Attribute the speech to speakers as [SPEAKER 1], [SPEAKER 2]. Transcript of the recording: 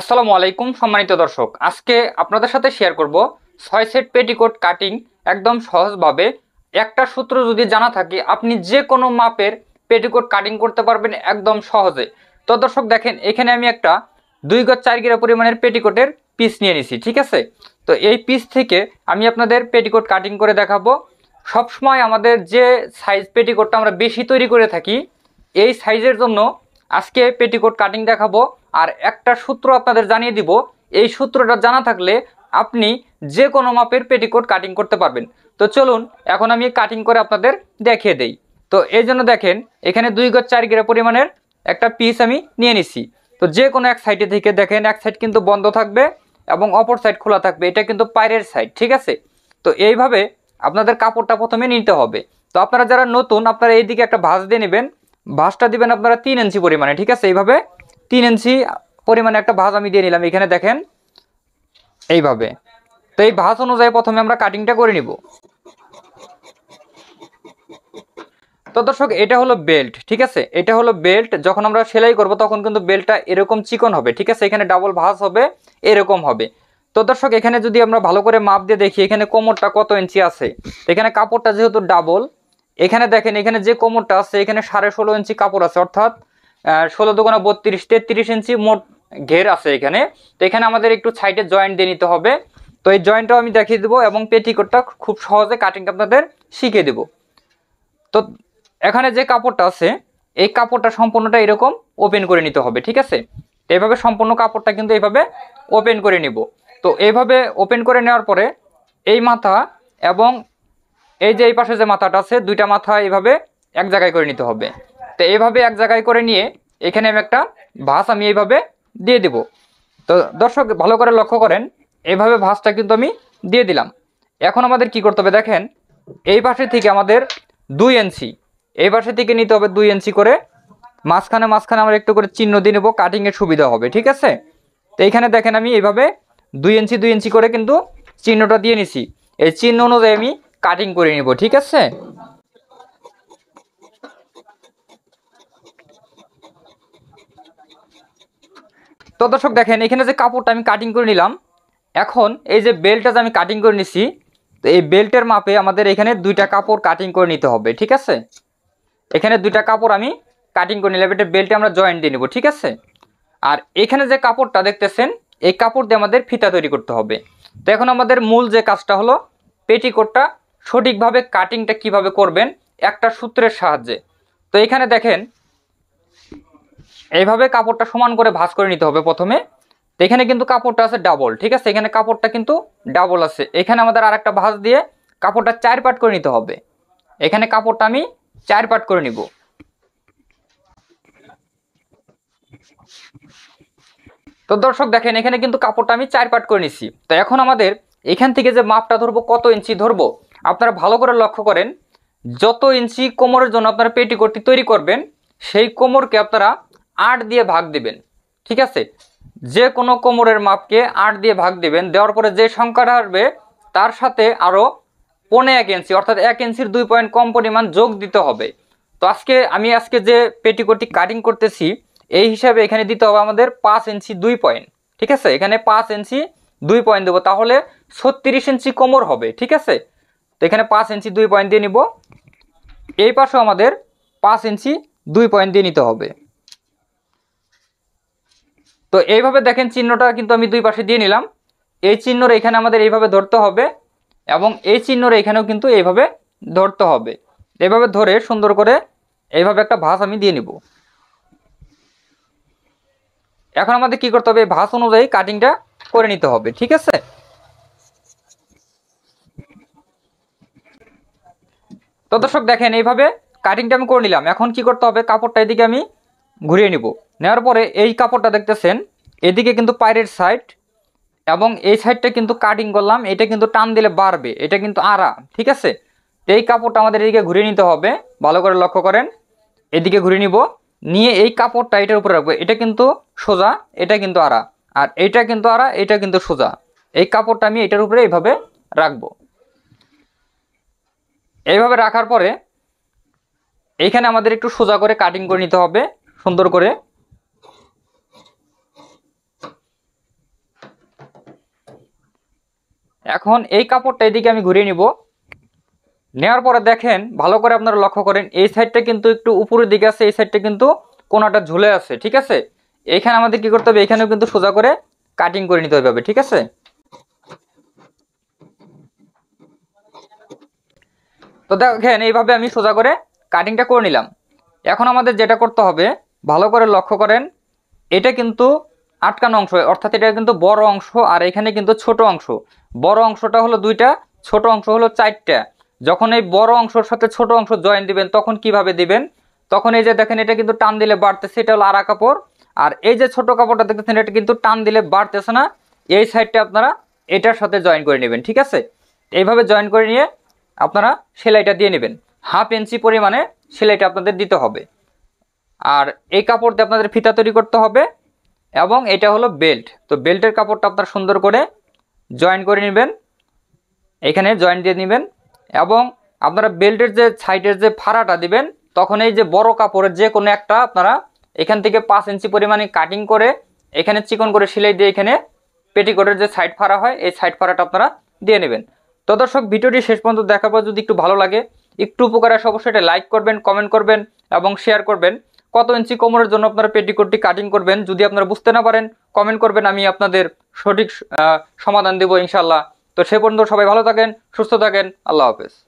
[SPEAKER 1] আসসালামু আলাইকুম সম্মানিত দর্শক আজকে আপনাদের সাথে শেয়ার করব ছয় সেট পেটিকোট কাটিং একদম সহজভাবে একটা সূত্র যদি জানা থাকে আপনি যে কোনো মাপের পেটিকোট কাটিং করতে পারবেন একদম সহজে তো দর্শক দেখেন এখানে আমি একটা দুই গজ চার গিরা পরিমাণের পেটিকোটের পিস নিয়ে নিছি ঠিক আছে তো এই পিস থেকে আমি আপনাদের পেটিকোট কাটিং করে দেখাবো সবসময় আমাদের যে সাইজ পেটিকোটটা আমরা বেশি তৈরি করে থাকি এই সাইজের জন্য আজকে পেটিকোট কাটিং দেখাবো আর একটা সূত্র আপনাদের জানিয়ে দিব এই সূত্রটা জানা থাকলে আপনি যে কোনো মাপের পেটিকোট কাটিং করতে পারবেন তো চলুন এখন আমি কাটিং করে আপনাদের দেখিয়ে দেই তো এই জন্য দেখেন এখানে দুই গজ চার গ্রে পরিমাণের একটা পিস আমি নিয়ে নিছি তো যে কোনো এক সাইডে থেকে দেখেন এক সাইড কিন্তু বন্ধ থাকবে এবং অপর সাইড খোলা থাকবে এটা কিন্তু পায়ের সাইড ঠিক আছে তো এইভাবে আপনাদের কাপড়টা প্রথমে নিতে হবে তো আপনারা যারা নতুন আপনারা এইদিকে একটা ভাঁজ দিয়ে নেবেন ভাঁজটা দিবেন আপনারা তিন ইঞ্চি পরিমাণে ঠিক আছে এইভাবে তিন ইঞ্চি পরিমাণে একটা ভাঁজ আমি দিয়ে নিলাম এখানে দেখেন এইভাবে তো এই ভাঁজ অনুযায়ী প্রথমে আমরা কাটিংটা করে নিব তো দর্শক এটা হলো বেল্ট ঠিক আছে এটা হলো বেল্ট যখন আমরা সেলাই করব তখন কিন্তু বেল্টটা এরকম চিকন হবে ঠিক আছে এখানে ডাবল ভাঁজ হবে এরকম হবে তো দর্শক এখানে যদি আমরা ভালো করে মাপ দিয়ে দেখি এখানে কোমরটা কত ইঞ্চি আছে এখানে কাপড়টা যেহেতু ডাবল এখানে দেখেন এখানে যে কোমরটা আছে এখানে সাড়ে ষোলো ইঞ্চি কাপড় আছে অর্থাৎ ষোলো দোকানা বত্রিশ তেত্রিশ ইঞ্চি মোট ঘের আছে এখানে তো এখানে আমাদের একটু সাইডে জয়েন্ট দিয়ে নিতে হবে তো এই জয়েন্টটাও আমি দেখিয়ে দেবো এবং পেটিকোটটা খুব সহজে কাটিং আপনাদের শিখিয়ে দেব তো এখানে যে কাপড়টা আছে এই কাপড়টা সম্পূর্ণটা এরকম ওপেন করে নিতে হবে ঠিক আছে তো এইভাবে সম্পূর্ণ কাপড়টা কিন্তু এইভাবে ওপেন করে নিব তো এইভাবে ওপেন করে নেওয়ার পরে এই মাথা এবং এই যে এই পাশে যে মাথাটা আছে দুইটা মাথা এইভাবে এক জায়গায় করে নিতে হবে তো এইভাবে এক জায়গায় করে নিয়ে এখানে আমি একটা ভাস আমি এইভাবে দিয়ে দিব তো দর্শক ভালো করে লক্ষ্য করেন এইভাবে ভাসটা কিন্তু আমি দিয়ে দিলাম এখন আমাদের কি করতে হবে দেখেন এই পাশে থেকে আমাদের দুই এনসি এই পাশে থেকে নিতে হবে দুই এনসি করে মাঝখানে মাঝখানে আমরা একটু করে চিহ্ন দিয়ে নেবো কাটিংয়ের সুবিধা হবে ঠিক আছে তো এইখানে দেখেন আমি এইভাবে দুই এনসি দুই এনসি করে কিন্তু চিহ্নটা দিয়ে নিছি এই চিহ্ন অনুযায়ী আমি কাটিং করে নিব ঠিক আছে তো দর্শক দেখেন এখানে যে কাপড়টা আমি কাটিং করে নিলাম এখন এই যে বেল্টটা যে আমি কাটিং করে নিছি তো এই বেল্টের মাপে আমাদের এখানে দুইটা কাপড় কাটিং করে নিতে হবে ঠিক আছে এখানে দুইটা কাপড় আমি কাটিং করে নিলাম এটা বেল্টে আমরা জয়েন্ট দিয়ে নেব ঠিক আছে আর এখানে যে কাপড়টা দেখতেছেন এই কাপড় দিয়ে আমাদের ফিতা তৈরি করতে হবে তো এখন আমাদের মূল যে কাজটা হলো পেটিকোটটা সঠিকভাবে কাটিংটা কিভাবে করবেন একটা সূত্রের সাহায্যে তো এখানে দেখেন এইভাবে কাপড়টা সমান করে ভাঁজ করে নিতে হবে প্রথমে তো এখানে কিন্তু কাপড়টা আছে ডাবল ঠিক আছে এখানে কাপড়টা কিন্তু ডাবল আছে এখানে আমাদের আর একটা ভাঁজ দিয়ে কাপড়টা চার পাট করে নিতে হবে এখানে কাপড়টা আমি চার পাট করে নিব তো দর্শক দেখেন এখানে কিন্তু কাপড়টা আমি চার পাট করে নিছি তো এখন আমাদের এখান থেকে যে মাপটা ধরবো কত ইঞ্চি ধরবো আপনারা ভালো করে লক্ষ্য করেন যত ইঞ্চি কোমরের জন্য আপনারা পেটিকোটটি তৈরি করবেন সেই কোমরকে আপনারা আট দিয়ে ভাগ দিবেন ঠিক আছে যে কোনো কোমরের মাপকে আট দিয়ে ভাগ দিবেন দেওয়ার পরে যে সংখ্যাটা আসবে তার সাথে আরও পনে এক ইঞ্চি অর্থাৎ এক ইঞ্চির দুই পয়েন্ট কম পরিমাণ যোগ দিতে হবে তো আজকে আমি আজকে যে পেটিকোটটি কাটিং করতেছি এই হিসাবে এখানে দিতে হবে আমাদের পাঁচ ইঞ্চি দুই পয়েন্ট ঠিক আছে এখানে পাঁচ ইঞ্চি দুই পয়েন্ট দেবো তাহলে ছত্রিশ ইঞ্চি কোমর হবে ঠিক আছে তো এখানে পাঁচ ইঞ্চি দুই পয়েন্ট দিয়ে নিব এই পাশেও আমাদের পাঁচ ইঞ্চি দুই পয়েন্ট দিয়ে নিতে হবে তো এইভাবে দেখেন চিহ্নটা কিন্তু আমি দুই পাশে দিয়ে নিলাম এই চিহ্নর এখানে আমাদের এইভাবে ধরতে হবে এবং এই চিহ্নর এখানেও কিন্তু এইভাবে ধরতে হবে এইভাবে ধরে সুন্দর করে এইভাবে একটা ভাঁজ আমি দিয়ে নিব এখন আমাদের কি করতে হবে ভাস অনুযায়ী কাটিংটা করে নিতে হবে ঠিক আছে তো দর্শক দেখেন এইভাবে কাটিংটা আমি করে নিলাম এখন কি করতে হবে কাপড়টা এদিকে আমি ঘুরিয়ে নিবো নেওয়ার পরে এই কাপড়টা দেখতেছেন এদিকে কিন্তু পায়ের সাইড এবং এই সাইডটা কিন্তু কাটিং করলাম এটা কিন্তু টান দিলে বাড়বে এটা কিন্তু আড়া ঠিক আছে তো এই কাপড়টা আমাদের এদিকে ঘুরিয়ে নিতে হবে ভালো করে লক্ষ্য করেন এদিকে ঘুরিয়ে নিব নিয়ে এই কাপড়টা এটার উপরে রাখবো এটা কিন্তু সোজা এটা কিন্তু আড়া আর এটা কিন্তু আড়া এটা কিন্তু সোজা এই কাপড়টা আমি এটার উপরে এইভাবে রাখবো এইভাবে রাখার পরে এইখানে আমাদের একটু সোজা করে কাটিং করে নিতে হবে সুন্দর করে এখন এই কাপড়টা এদিকে আমি ঘুরিয়ে নিব নেওয়ার পরে দেখেন ভালো করে আপনারা লক্ষ্য করেন এই সাইডটা কিন্তু একটু উপরের দিকে আছে এই সাইডটা কিন্তু কোনাটা ঝুলে আছে ঠিক আছে এখানে আমাদের কি করতে হবে এখানেও কিন্তু সোজা করে কাটিং করে নিতে হবে ঠিক আছে তো দেখেন এইভাবে আমি সোজা করে কাটিংটা করে নিলাম এখন আমাদের যেটা করতে হবে ভালো করে লক্ষ্য করেন এটা কিন্তু আটকানো অংশ অর্থাৎ এটা কিন্তু বড় অংশ আর এখানে কিন্তু ছোট অংশ বড় অংশটা হলো দুইটা ছোট অংশ হলো চারটা যখন এই বড় অংশের সাথে ছোট অংশ জয়েন দিবেন তখন কিভাবে দিবেন তখন এই যে দেখেন এটা কিন্তু টান দিলে বাড়তেছে এটা হলো আরা কাপড় আর এই যে ছোট কাপড়টা দেখতেছেন এটা কিন্তু টান দিলে বাড়তেছে না এই সাইডটা আপনারা এটার সাথে জয়েন করে নেবেন ঠিক আছে এইভাবে জয়েন করে নিয়ে আপনারা সেলাইটা দিয়ে নেবেন হাফ ইঞ্চি পরিমাণে সেলাইটা আপনাদের দিতে হবে আর এই কাপড় দিয়ে আপনাদের ফিতা তৈরি করতে হবে এবং এটা হলো বেল্ট তো বেল্টের কাপড়টা আপনার সুন্দর করে জয়েন করে নেবেন এখানে জয়েন দিয়ে নেবেন এবং আপনারা বেল্টের যে সাইডের যে ফাড়াটা দিবেন তখন এই যে বড় কাপড়ের যে কোনো একটা আপনারা এখান থেকে পাঁচ ইঞ্চি পরিমাণে কাটিং করে এখানে চিকন করে সেলাই দিয়ে এখানে পেটিকোটের যে সাইড ফাড়া হয় এই সাইড ফাড়াটা আপনারা দিয়ে নেবেন তো দর্শক ভিডিওটি শেষ পর্যন্ত দেখার পর যদি একটু ভালো লাগে একটু উপকার আসে অবশ্যই এটা লাইক করবেন কমেন্ট করবেন এবং শেয়ার করবেন কত ইঞ্চি কোমরের জন্য আপনারা পেটিকোটটি কাটিং করবেন যদি আপনারা বুঝতে না পারেন কমেন্ট করবেন আমি আপনাদের সঠিক সমাধান দেবো ইনশাল্লাহ তো সে পর্যন্ত সবাই ভালো থাকেন সুস্থ থাকেন আল্লাহ হাফেজ